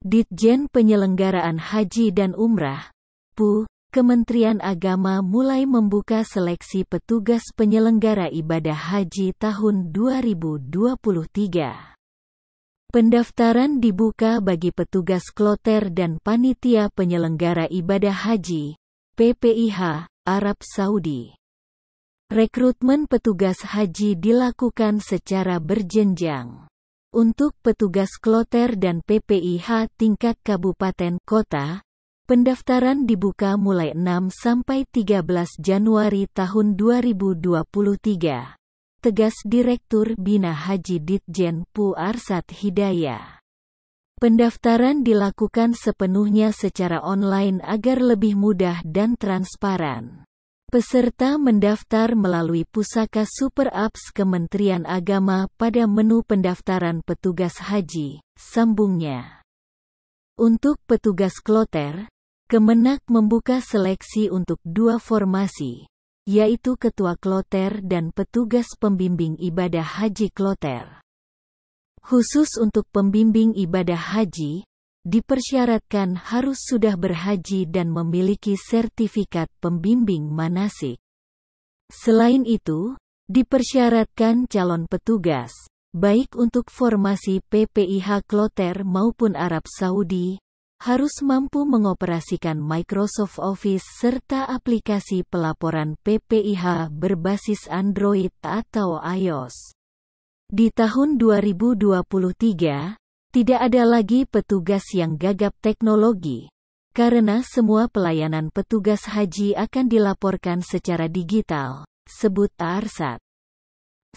Ditjen Penyelenggaraan Haji dan Umrah, PU, Kementerian Agama mulai membuka seleksi petugas penyelenggara ibadah haji tahun 2023. Pendaftaran dibuka bagi petugas kloter dan panitia penyelenggara ibadah haji, PPIH, Arab Saudi. Rekrutmen petugas haji dilakukan secara berjenjang. Untuk petugas kloter dan PPIH tingkat kabupaten kota, pendaftaran dibuka mulai 6 sampai 13 Januari tahun 2023. Tegas Direktur Bina Haji Ditjen Pu Arsat Hidayah. Pendaftaran dilakukan sepenuhnya secara online agar lebih mudah dan transparan. Peserta mendaftar melalui Pusaka Super Apps Kementerian Agama pada menu pendaftaran petugas haji, sambungnya. Untuk petugas kloter, Kemenak membuka seleksi untuk dua formasi, yaitu Ketua Kloter dan petugas pembimbing ibadah haji kloter. Khusus untuk pembimbing ibadah haji, dipersyaratkan harus sudah berhaji dan memiliki sertifikat pembimbing manasik. Selain itu, dipersyaratkan calon petugas, baik untuk formasi PPIH Kloter maupun Arab Saudi, harus mampu mengoperasikan Microsoft Office serta aplikasi pelaporan PPIH berbasis Android atau iOS. Di tahun 2023, tidak ada lagi petugas yang gagap teknologi, karena semua pelayanan petugas haji akan dilaporkan secara digital, sebut Arsat.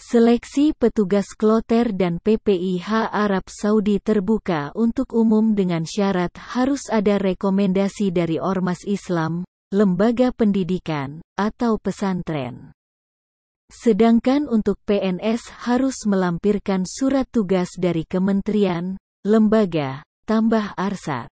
Seleksi petugas kloter dan PPIH Arab Saudi terbuka untuk umum dengan syarat harus ada rekomendasi dari Ormas Islam, lembaga pendidikan, atau pesantren. Sedangkan untuk PNS harus melampirkan surat tugas dari kementerian, lembaga, tambah arsat.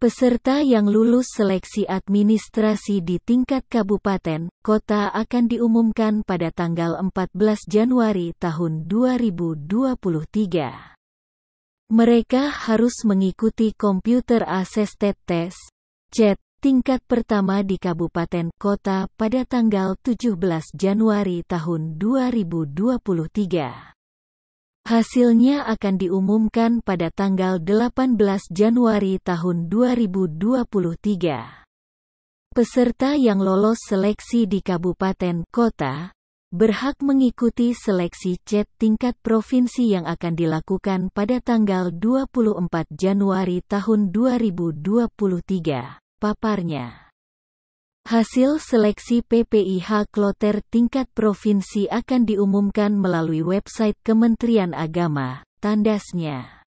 Peserta yang lulus seleksi administrasi di tingkat kabupaten, kota akan diumumkan pada tanggal 14 Januari tahun 2023. Mereka harus mengikuti komputer assessed test, CET, tingkat pertama di kabupaten kota pada tanggal 17 Januari tahun 2023. Hasilnya akan diumumkan pada tanggal 18 Januari tahun 2023. Peserta yang lolos seleksi di kabupaten kota berhak mengikuti seleksi chat tingkat provinsi yang akan dilakukan pada tanggal 24 Januari tahun 2023. Paparnya Hasil seleksi PPIH Kloter tingkat provinsi akan diumumkan melalui website Kementerian Agama, tandasnya.